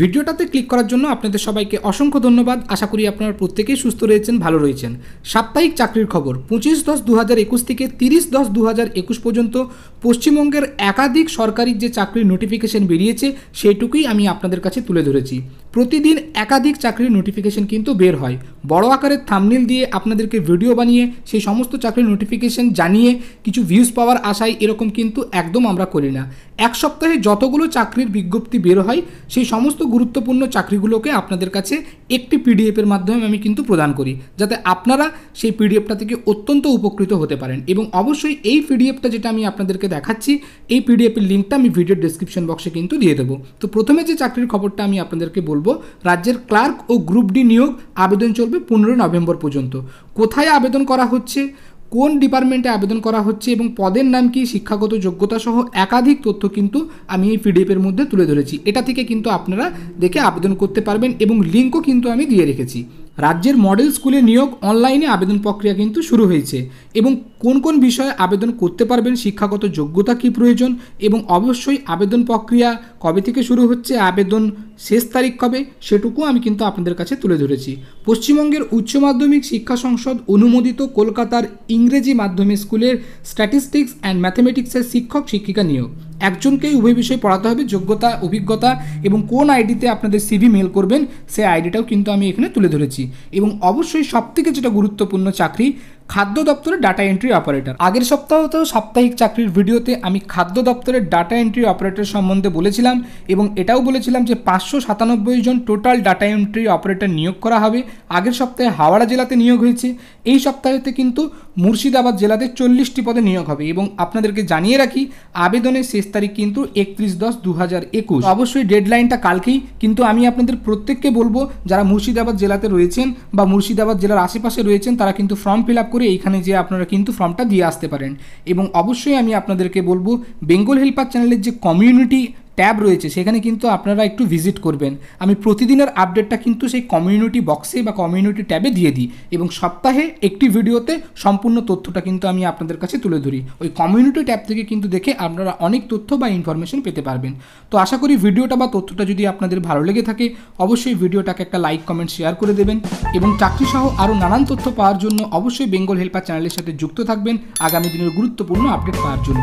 ভিডিওটাতে ক্লিক করার জন্য আপনাদের সবাইকে অসংখ্য ধন্যবাদ আশা করি আপনারা প্রত্যেকেই সুস্থ রয়েছেন ভালো রয়েছেন সাপ্তাহিক চাকরির খবর পঁচিশ দশ দু হাজার একুশ থেকে তিরিশ দশ দু হাজার একুশ পর্যন্ত পশ্চিমবঙ্গের একাধিক সরকারি যে চাকরির নোটিফিকেশন বেরিয়েছে সেটুকুই আমি আপনাদের কাছে তুলে ধরেছি প্রতিদিন একাধিক চাকরির নোটিফিকেশন কিন্তু বের হয় বড় আকারের থামনিল দিয়ে আপনাদেরকে ভিডিও বানিয়ে সেই সমস্ত চাকরির নোটিফিকেশন জানিয়ে কিছু ভিউজ পাওয়ার আশায় এরকম কিন্তু একদম আমরা করি না এক সপ্তাহে যতগুলো চাকরির বিজ্ঞপ্তি বের হয় সেই সমস্ত গুরুত্বপূর্ণ চাকরিগুলোকে আপনাদের কাছে একটি পিডিএফের মাধ্যমে আমি কিন্তু প্রদান করি যাতে আপনারা সেই পিডিএফটা থেকে অত্যন্ত উপকৃত হতে পারেন এবং অবশ্যই এই পিডিএফটা যেটা আমি আপনাদেরকে দেখাচ্ছি এই পিডিএফের লিঙ্কটা আমি ভিডিও ডিসক্রিপশন বক্সে কিন্তু দিয়ে দেবো তো প্রথমে যে চাকরির খবরটা আমি আপনাদেরকে বলবো রাজ্যের ক্লার্ক ও গ্রুপ ডি নিয়োগ আবেদন চলবে পনেরোই নভেম্বর পর্যন্ত কোথায় আবেদন করা হচ্ছে কোন ডিপার্টমেন্টে আবেদন করা হচ্ছে এবং পদের নাম কি শিক্ষাগত যোগ্যতা সহ একাধিক তথ্য কিন্তু আমি এই পিডিএফের মধ্যে তুলে ধরেছি এটা থেকে কিন্তু আপনারা দেখে আবেদন করতে পারবেন এবং লিঙ্কও কিন্তু আমি দিয়ে রেখেছি রাজ্যের মডেল স্কুলে নিয়োগ অনলাইনে আবেদন প্রক্রিয়া কিন্তু শুরু হয়েছে এবং কোন কোন বিষয়ে আবেদন করতে পারবেন শিক্ষাগত যোগ্যতা কি প্রয়োজন এবং অবশ্যই আবেদন প্রক্রিয়া কবে থেকে শুরু হচ্ছে আবেদন শেষ তারিখ কবে সেটুকু আমি কিন্তু আপনাদের কাছে তুলে ধরেছি পশ্চিমবঙ্গের উচ্চ মাধ্যমিক শিক্ষা সংসদ অনুমোদিত কলকাতার ইংরেজি মাধ্যমিক স্কুলের স্ট্যাটিস্টিক্স অ্যান্ড ম্যাথমেটিক্সের শিক্ষক শিক্ষিকা নিয়োগ একজনকেই উভয় বিষয়ে পড়াতে হবে যোগ্যতা অভিজ্ঞতা এবং কোন আইডিতে আপনাদের সিভি মেল করবেন সেই আইডিটাও কিন্তু আমি এখানে তুলে ধরেছি এবং অবশ্যই সবথেকে যেটা গুরুত্বপূর্ণ চাকরি খাদ্য দপ্তরের ডাটা এন্ট্রি অপারেটর আগের সপ্তাহ তো সাপ্তাহিক চাকরির ভিডিওতে আমি খাদ্য দপ্তরের ডাটা এন্ট্রি অপারেটর সম্বন্ধে বলেছিলাম এবং এটাও বলেছিলাম যে পাঁচশো সাতানব্বই জন টোটাল ডাটা এন্ট্রি অপারেটর নিয়োগ করা হবে আগের সপ্তাহে হাওড়া জেলাতে নিয়োগ হয়েছে এই সপ্তাহেতে কিন্তু মুর্শিদাবাদ জেলাতে চল্লিশটি পদে নিয়োগ হবে এবং আপনাদেরকে জানিয়ে রাখি আবেদনের শেষ তারিখ কিন্তু একত্রিশ দশ দু হাজার একুশ অবশ্যই ডেডলাইনটা কালকেই কিন্তু আমি আপনাদের প্রত্যেককে বলবো যারা মুর্শিদাবাদ জেলাতে রয়েছেন বা মুর্শিদাবাদ জেলার আশেপাশে রয়েছেন তারা কিন্তু ফর্ম ফিল আপ করে এইখানে যে আপনারা কিন্তু ফর্মটা দিয়ে আসতে পারেন এবং অবশ্যই আমি আপনাদেরকে বলবো বেঙ্গল হেল্পার চ্যানেলের যে কমিউনিটি ট্যাব রয়েছে সেখানে কিন্তু আপনারা একটু ভিজিট করবেন আমি প্রতিদিনের আপডেটটা কিন্তু সেই কমিউনিটি বক্সে বা কমিউনিটি ট্যাবে দিয়ে দিই এবং সপ্তাহে একটি ভিডিওতে সম্পূর্ণ তথ্যটা কিন্তু আমি আপনাদের কাছে তুলে ধরি ওই কমিউনিটি ট্যাব থেকে কিন্তু দেখে আপনারা অনেক তথ্য বা ইনফরমেশন পেতে পারবেন তো আশা করি ভিডিওটা বা তথ্যটা যদি আপনাদের ভালো লেগে থাকে অবশ্যই ভিডিওটাকে একটা লাইক কমেন্ট শেয়ার করে দেবেন এবং চাকরিসহ আরও নানান তথ্য পাওয়ার জন্য অবশ্যই বেঙ্গল হেল্পার চ্যানেলের সাথে যুক্ত থাকবেন আগামী দিনের গুরুত্বপূর্ণ আপডেট পাওয়ার জন্য